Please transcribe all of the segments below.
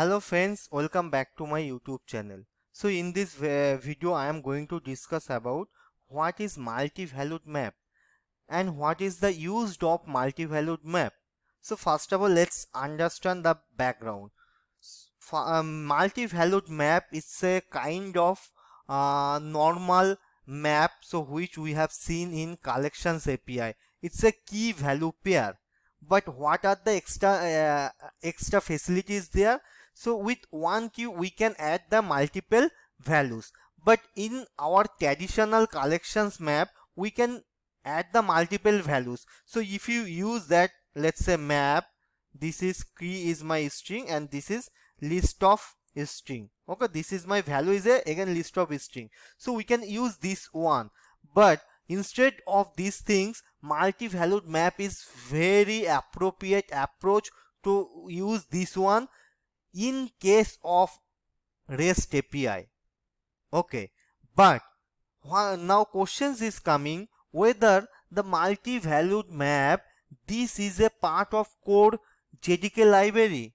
Hello friends, welcome back to my YouTube channel. So in this uh, video I am going to discuss about what is multi-valued map and what is the use of multi-valued map. So first of all let's understand the background. For um, multi-valued map is a kind of uh, normal map so which we have seen in collections API. It's a key value pair. But what are the extra uh, extra facilities there? So with one key we can add the multiple values. But in our traditional collections map, we can add the multiple values. So if you use that, let's say map, this is key is my string and this is list of string. Okay, this is my value is a again list of string. So we can use this one. But instead of these things, multi-valued map is very appropriate approach to use this one in case of REST API. Okay, but now questions is coming whether the multi-valued map this is a part of core JDK library.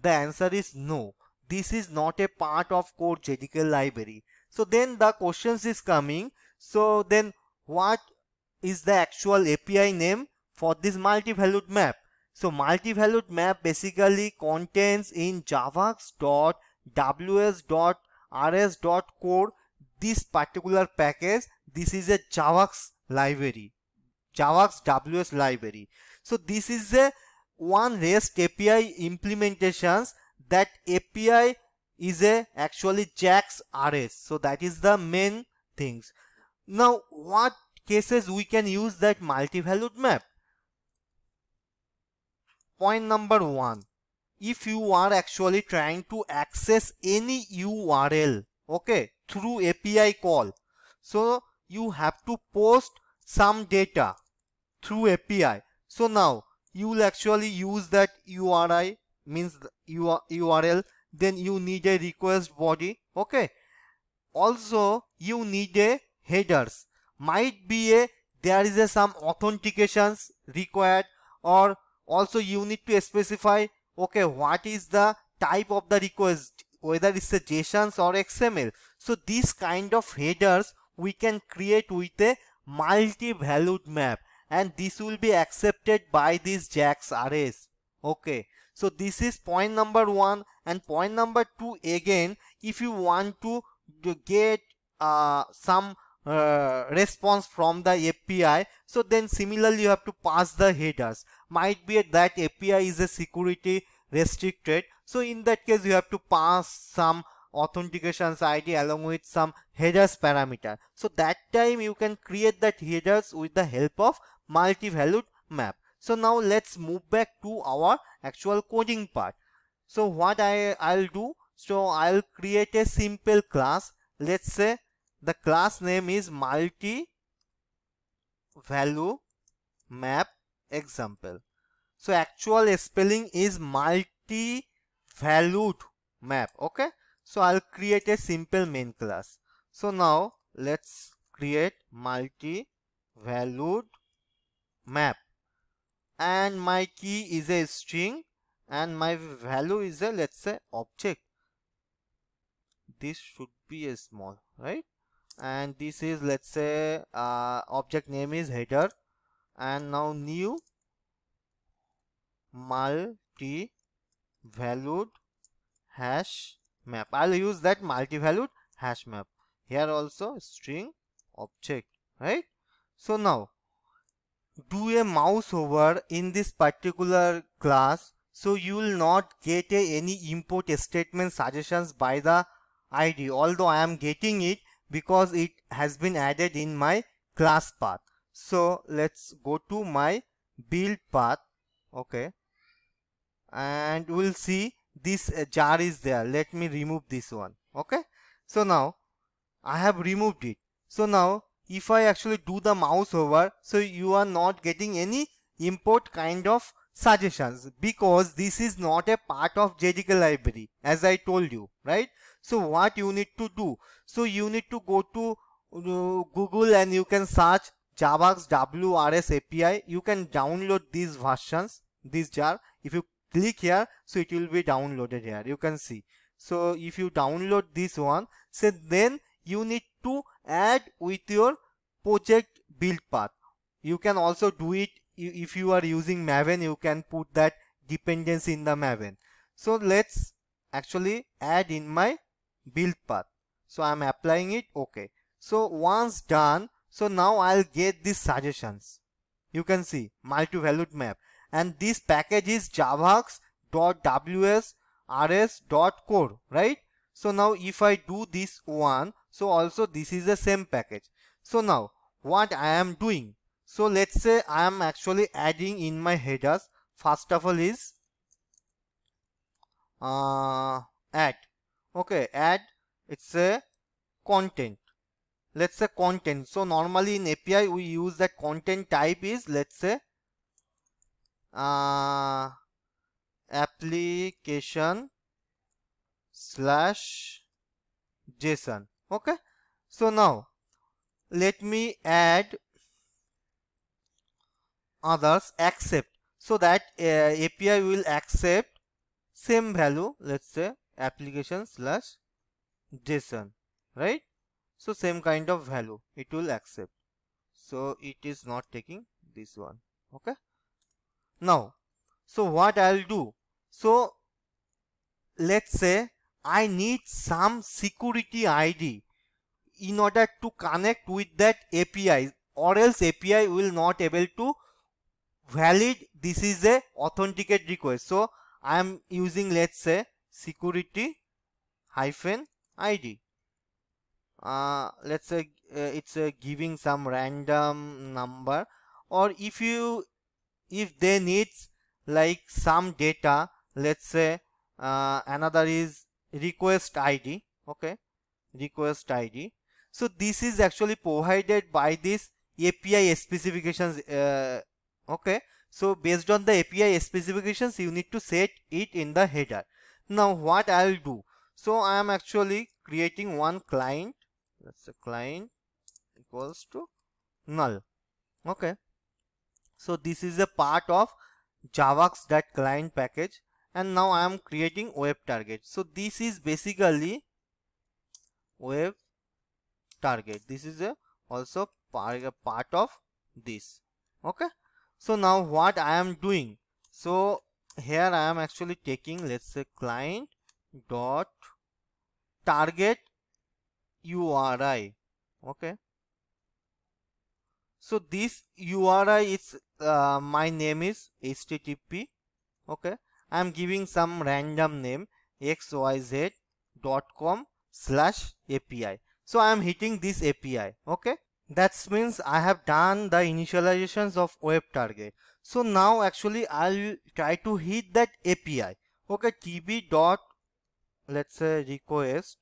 The answer is no. This is not a part of core JDK library. So then the questions is coming. So then what is the actual API name for this multi-valued map? So multi-valued map basically contains in javax.ws.rs.core this particular package. This is a javax library, javax ws library. So this is a one REST API implementations that API is a actually JAX RS. So that is the main things. Now what cases we can use that multi-valued map? Point number one, if you are actually trying to access any URL, okay, through API call. So you have to post some data through API. So now you will actually use that URI means URL then you need a request body okay also you need a headers might be a there is a some authentications required or also you need to specify okay what is the type of the request whether it's suggestions or xml so this kind of headers we can create with a multi-valued map and this will be accepted by these jax arrays okay so this is point number one and point number two again if you want to, to get uh, some uh, response from the API so then similarly you have to pass the headers might be that API is a security restricted. So in that case, you have to pass some authentications ID along with some headers parameter. So that time you can create that headers with the help of multi-valued map. So now let's move back to our actual coding part. So what I, I'll do, so I'll create a simple class. Let's say the class name is multi value map example. So actual spelling is multi-valued map. Okay. So I'll create a simple main class. So now let's create multi-valued map and my key is a string and my value is a let's say object this should be a small right and this is let's say uh, object name is header and now new multi valued hash map i'll use that multi valued hash map here also string object right so now do a mouse over in this particular class so you will not get a, any import statement suggestions by the id although i am getting it because it has been added in my class path so let's go to my build path okay and we'll see this uh, jar is there let me remove this one okay so now I have removed it so now if I actually do the mouse over so you are not getting any import kind of suggestions because this is not a part of JDK library as I told you right so what you need to do so you need to go to uh, Google and you can search Java's WRS API, you can download these versions, these jar. If you click here, so it will be downloaded here. You can see. So if you download this one, so then you need to add with your project build path. You can also do it if you are using Maven, you can put that dependency in the Maven. So let's actually add in my build path. So I'm applying it. Okay. So once done, so now I'll get these suggestions. You can see multi-valued map and this package is javax.wsrs.core, right? So now if I do this one, so also this is the same package. So now what I am doing? So let's say I am actually adding in my headers. First of all is uh, add. Okay, add it's a content let's say content so normally in api we use that content type is let's say uh, application slash json okay so now let me add others accept so that uh, api will accept same value let's say application slash json right so same kind of value it will accept so it is not taking this one okay now so what i'll do so let's say i need some security id in order to connect with that api or else api will not able to valid this is a authenticate request so i am using let's say security hyphen id uh, let's say uh, it's uh, giving some random number or if you if they need like some data let's say uh, another is request id okay request id so this is actually provided by this api specifications okay so based on the API specifications, you need to set it in the header. Now what I'll do? So I am actually creating one client let's say client equals to null okay so this is a part of javax that client package and now i am creating web target so this is basically web target this is a also part of this okay so now what i am doing so here i am actually taking let's say client dot target URI. Okay. So this URI is uh, my name is HTTP. Okay. I'm giving some random name xyz.com slash API. So I am hitting this API. Okay. That means I have done the initializations of web target. So now actually I'll try to hit that API. Okay. tb dot let's say request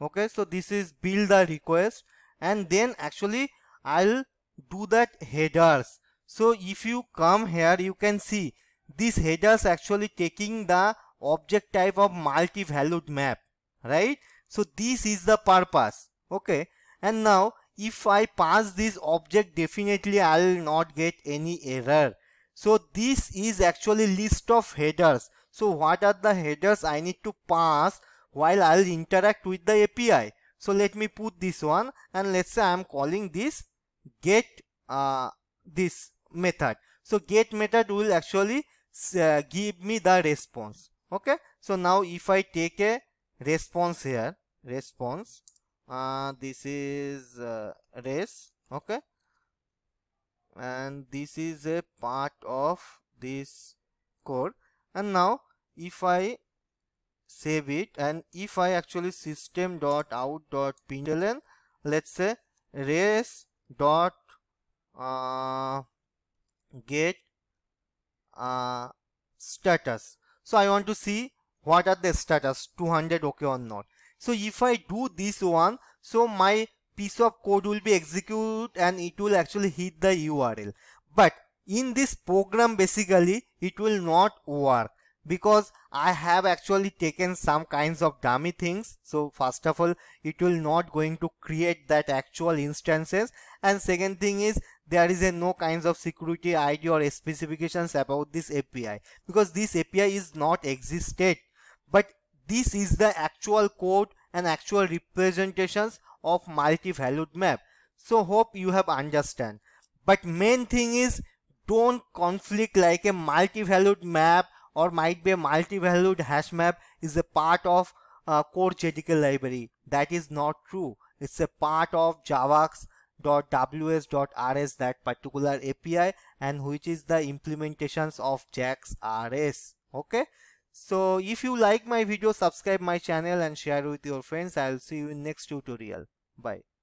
okay so this is build the request and then actually I'll do that headers so if you come here you can see these headers actually taking the object type of multi-valued map right so this is the purpose okay and now if I pass this object definitely I'll not get any error so this is actually list of headers so what are the headers I need to pass while I'll interact with the API. So let me put this one and let's say I'm calling this get uh, this method. So get method will actually uh, give me the response. Okay. So now if I take a response here, response, uh, this is uh, res. Okay. And this is a part of this code. And now if I save it and if I actually system dot out dot println let's say race dot uh, get uh, status so I want to see what are the status 200 okay or not so if I do this one so my piece of code will be executed and it will actually hit the URL but in this program basically it will not work because I have actually taken some kinds of dummy things. So first of all, it will not going to create that actual instances. And second thing is there is a no kinds of security ID or specifications about this API because this API is not existed. But this is the actual code and actual representations of multi-valued map. So hope you have understand. But main thing is don't conflict like a multi-valued map or might be a multi-valued hash map is a part of uh, core JDK library. That is not true. It's a part of javax.ws.rs that particular API and which is the implementations of JAX RS. Okay. So if you like my video, subscribe my channel and share with your friends. I'll see you in next tutorial. Bye.